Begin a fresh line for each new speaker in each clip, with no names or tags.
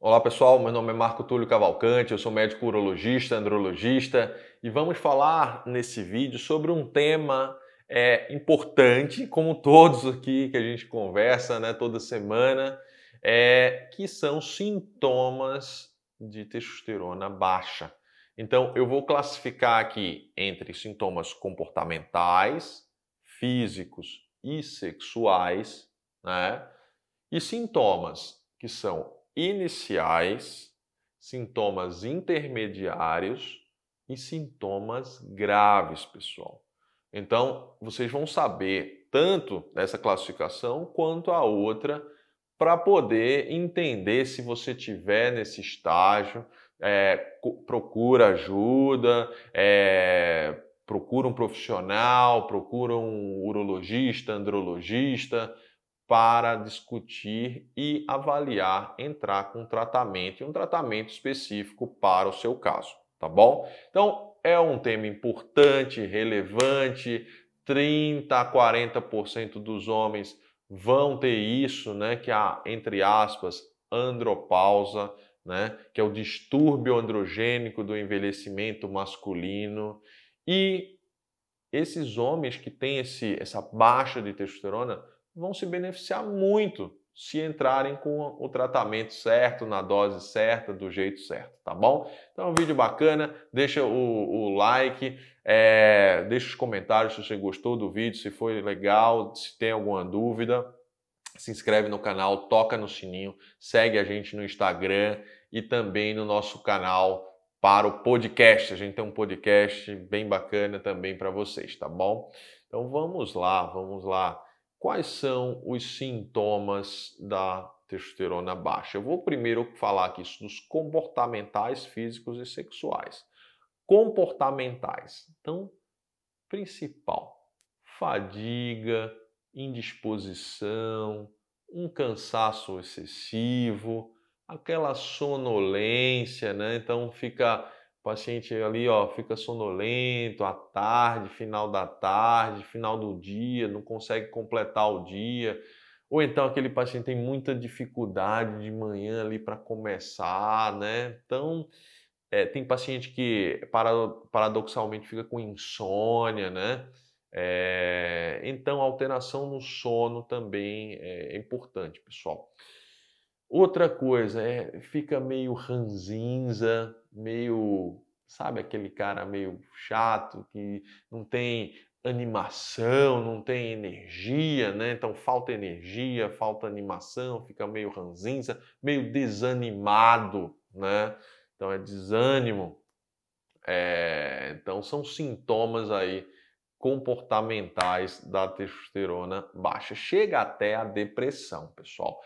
Olá pessoal, meu nome é Marco Túlio Cavalcante, eu sou médico urologista, andrologista e vamos falar nesse vídeo sobre um tema é, importante, como todos aqui que a gente conversa né, toda semana, é, que são sintomas de testosterona baixa. Então eu vou classificar aqui entre sintomas comportamentais, físicos e sexuais, né? E sintomas que são iniciais, sintomas intermediários e sintomas graves, pessoal. Então, vocês vão saber tanto dessa classificação quanto a outra para poder entender se você tiver nesse estágio, é, procura ajuda, é, procura um profissional, procura um urologista, andrologista, para discutir e avaliar, entrar com um tratamento e um tratamento específico para o seu caso, tá bom? Então, é um tema importante, relevante, 30 a 40% dos homens vão ter isso, né, que é a, entre aspas, andropausa, né, que é o distúrbio androgênico do envelhecimento masculino. E esses homens que têm esse, essa baixa de testosterona vão se beneficiar muito se entrarem com o tratamento certo, na dose certa, do jeito certo, tá bom? Então é um vídeo bacana, deixa o, o like, é, deixa os comentários se você gostou do vídeo, se foi legal, se tem alguma dúvida, se inscreve no canal, toca no sininho, segue a gente no Instagram e também no nosso canal para o podcast. A gente tem um podcast bem bacana também para vocês, tá bom? Então vamos lá, vamos lá. Quais são os sintomas da testosterona baixa? Eu vou primeiro falar aqui dos comportamentais, físicos e sexuais. Comportamentais. Então, principal: fadiga, indisposição, um cansaço excessivo, aquela sonolência, né? Então fica o paciente ali, ó, fica sonolento à tarde, final da tarde, final do dia, não consegue completar o dia. Ou então aquele paciente tem muita dificuldade de manhã ali para começar, né? Então, é, tem paciente que paradoxalmente fica com insônia, né? É, então, a alteração no sono também é, é importante, pessoal. Outra coisa é fica meio ranzinza, meio, sabe, aquele cara meio chato que não tem animação, não tem energia, né? Então falta energia, falta animação, fica meio ranzinza, meio desanimado, né? Então é desânimo. É... então são sintomas aí comportamentais da testosterona baixa. Chega até a depressão, pessoal.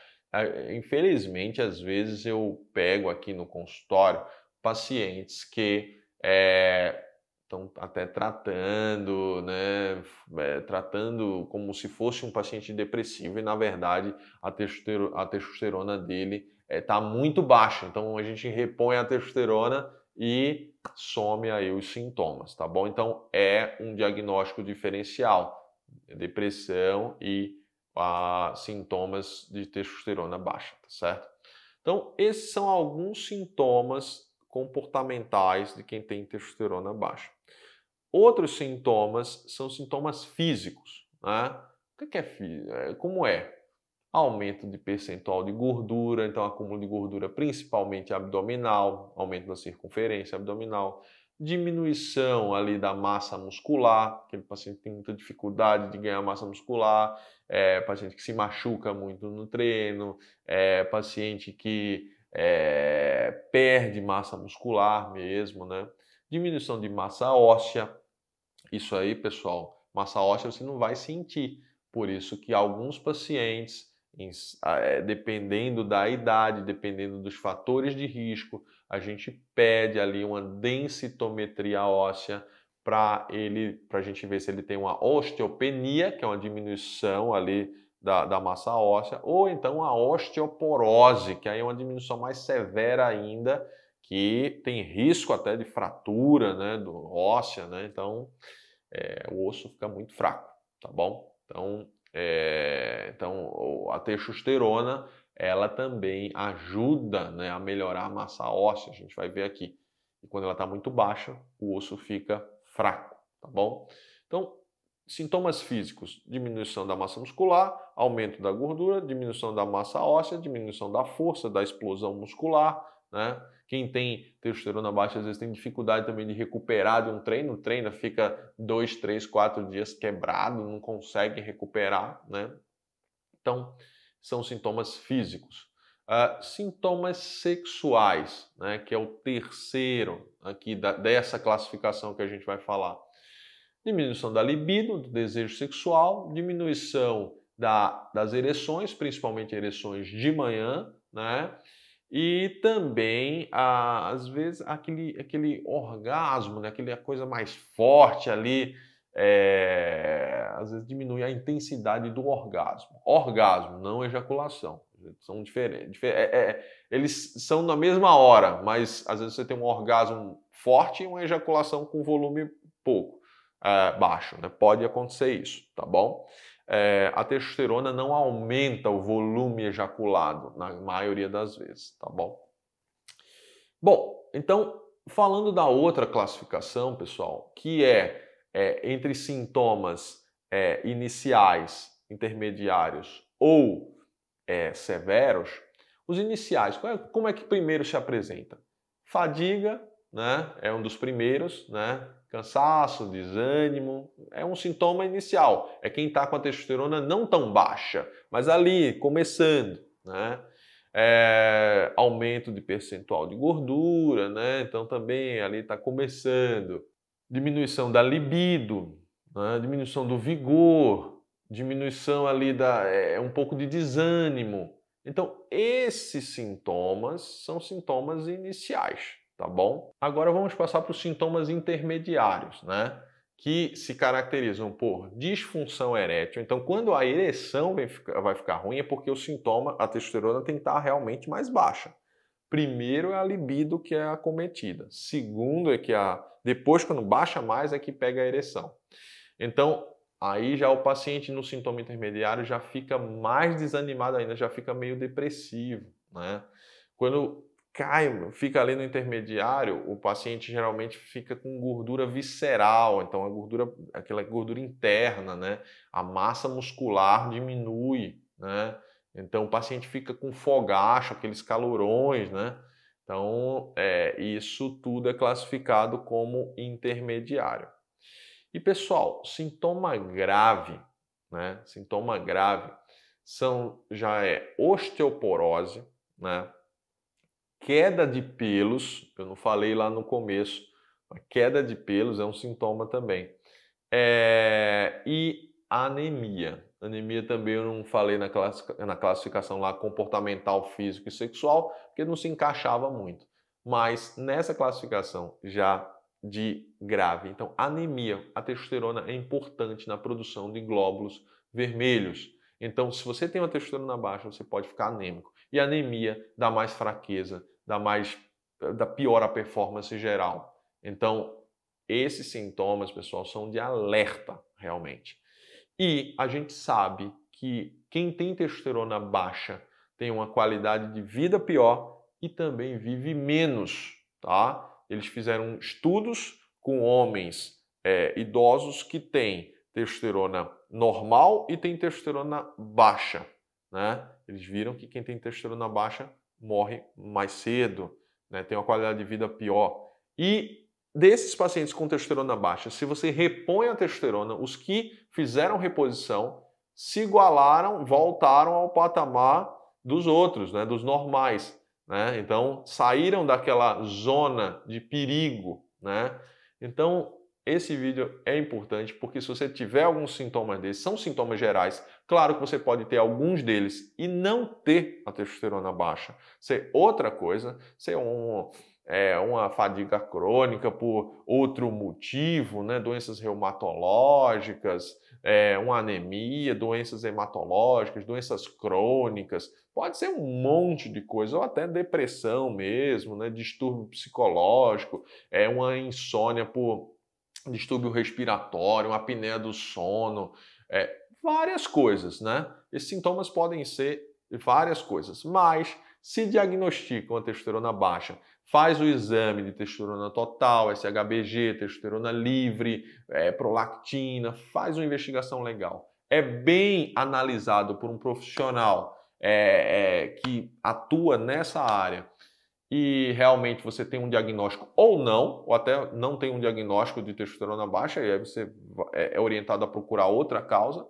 Infelizmente, às vezes eu pego aqui no consultório pacientes que estão é, até tratando, né, é, tratando como se fosse um paciente depressivo e, na verdade, a, testosterona, a testosterona dele está é, tá muito baixa. Então, a gente repõe a testosterona e some aí os sintomas, tá bom? Então, é um diagnóstico diferencial, depressão e a sintomas de testosterona baixa, tá certo? Então, esses são alguns sintomas comportamentais de quem tem testosterona baixa. Outros sintomas são sintomas físicos, né? O que é físico? É, como é? Aumento de percentual de gordura, então acúmulo de gordura principalmente abdominal, aumento da circunferência abdominal, diminuição ali da massa muscular, aquele paciente tem muita dificuldade de ganhar massa muscular, é, paciente que se machuca muito no treino, é, paciente que é, perde massa muscular mesmo, né? Diminuição de massa óssea, isso aí, pessoal, massa óssea você não vai sentir, por isso que alguns pacientes é, dependendo da idade, dependendo dos fatores de risco, a gente pede ali uma densitometria óssea para ele, para a gente ver se ele tem uma osteopenia, que é uma diminuição ali da, da massa óssea, ou então a osteoporose, que aí é uma diminuição mais severa ainda, que tem risco até de fratura, né, do óssea, né? Então, é, o osso fica muito fraco, tá bom? Então, é, então, a testosterona, ela também ajuda né, a melhorar a massa óssea, a gente vai ver aqui. E quando ela está muito baixa, o osso fica fraco, tá bom? Então, sintomas físicos, diminuição da massa muscular, aumento da gordura, diminuição da massa óssea, diminuição da força, da explosão muscular, né? Quem tem testosterona baixa às vezes tem dificuldade também de recuperar de um treino, treina, fica dois, três, quatro dias quebrado, não consegue recuperar, né? Então, são sintomas físicos. Uh, sintomas sexuais, né, que é o terceiro aqui da, dessa classificação que a gente vai falar. Diminuição da libido, do desejo sexual, diminuição da, das ereções, principalmente ereções de manhã, né? E também, às vezes, aquele, aquele orgasmo, né? aquela coisa mais forte ali, é... às vezes diminui a intensidade do orgasmo. Orgasmo, não ejaculação. São diferentes. É, é, eles são na mesma hora, mas às vezes você tem um orgasmo forte e uma ejaculação com volume pouco, é, baixo. Né? Pode acontecer isso, tá bom? é, a testosterona não aumenta o volume ejaculado, na maioria das vezes, tá bom? Bom, então, falando da outra classificação, pessoal, que é, é entre sintomas é, iniciais, intermediários ou é, severos, os iniciais, é, como é que primeiro se apresenta? Fadiga, né? É um dos primeiros, né? Cansaço, desânimo, é um sintoma inicial. É quem está com a testosterona não tão baixa, mas ali, começando, né? É, aumento de percentual de gordura, né? Então também ali está começando. Diminuição da libido, né? diminuição do vigor, diminuição ali da é, é um pouco de desânimo. Então esses sintomas são sintomas iniciais tá bom? Agora vamos passar para os sintomas intermediários, né? Que se caracterizam por disfunção erétil. Então, quando a ereção vai ficar ruim, é porque o sintoma, a testosterona, tem que estar realmente mais baixa. Primeiro é a libido que é acometida. Segundo é que a. Depois, quando baixa mais, é que pega a ereção. Então, aí já o paciente no sintoma intermediário já fica mais desanimado ainda, já fica meio depressivo, né? Quando cai, fica ali no intermediário, o paciente geralmente fica com gordura visceral, então a gordura, aquela gordura interna, né? A massa muscular diminui, né? Então o paciente fica com fogacho, aqueles calorões, né? Então, é, isso tudo é classificado como intermediário. E pessoal, sintoma grave, né? Sintoma grave são já é osteoporose, né? queda de pelos, eu não falei lá no começo, a queda de pelos é um sintoma também. É, e anemia. Anemia também eu não falei na, na classificação lá comportamental, físico e sexual, porque não se encaixava muito. Mas nessa classificação já de grave. Então, anemia, a testosterona é importante na produção de glóbulos vermelhos. Então, se você tem uma testosterona baixa, você pode ficar anêmico. E anemia dá mais fraqueza da mais, da pior a performance geral. Então, esses sintomas, pessoal, são de alerta, realmente. E a gente sabe que quem tem testosterona baixa tem uma qualidade de vida pior e também vive menos, tá? Eles fizeram estudos com homens é, idosos que têm testosterona normal e têm testosterona baixa, né? Eles viram que quem tem testosterona baixa morre mais cedo, né, tem uma qualidade de vida pior. E desses pacientes com testosterona baixa, se você repõe a testosterona, os que fizeram reposição se igualaram, voltaram ao patamar dos outros, né, dos normais. Né? Então, saíram daquela zona de perigo. Né? Então, esse vídeo é importante porque se você tiver alguns sintomas desses, são sintomas gerais, Claro que você pode ter alguns deles e não ter a testosterona baixa, ser outra coisa, ser um, é, uma fadiga crônica por outro motivo, né? doenças reumatológicas, é, uma anemia, doenças hematológicas, doenças crônicas, pode ser um monte de coisa, ou até depressão mesmo, né? distúrbio psicológico, é uma insônia por distúrbio respiratório, uma apneia do sono, é, várias coisas, né? Esses sintomas podem ser várias coisas, mas se diagnostica uma testosterona baixa, faz o exame de testosterona total, SHBG, testosterona livre, é, prolactina, faz uma investigação legal. É bem analisado por um profissional é, é, que atua nessa área e realmente você tem um diagnóstico ou não, ou até não tem um diagnóstico de testosterona baixa, e aí você é, é orientado a procurar outra causa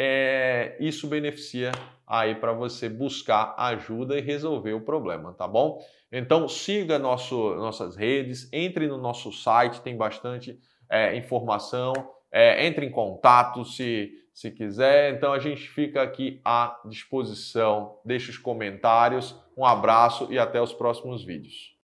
é, isso beneficia aí para você buscar ajuda e resolver o problema, tá bom? Então siga nosso, nossas redes, entre no nosso site, tem bastante é, informação, é, entre em contato se, se quiser. Então a gente fica aqui à disposição. Deixe os comentários, um abraço e até os próximos vídeos.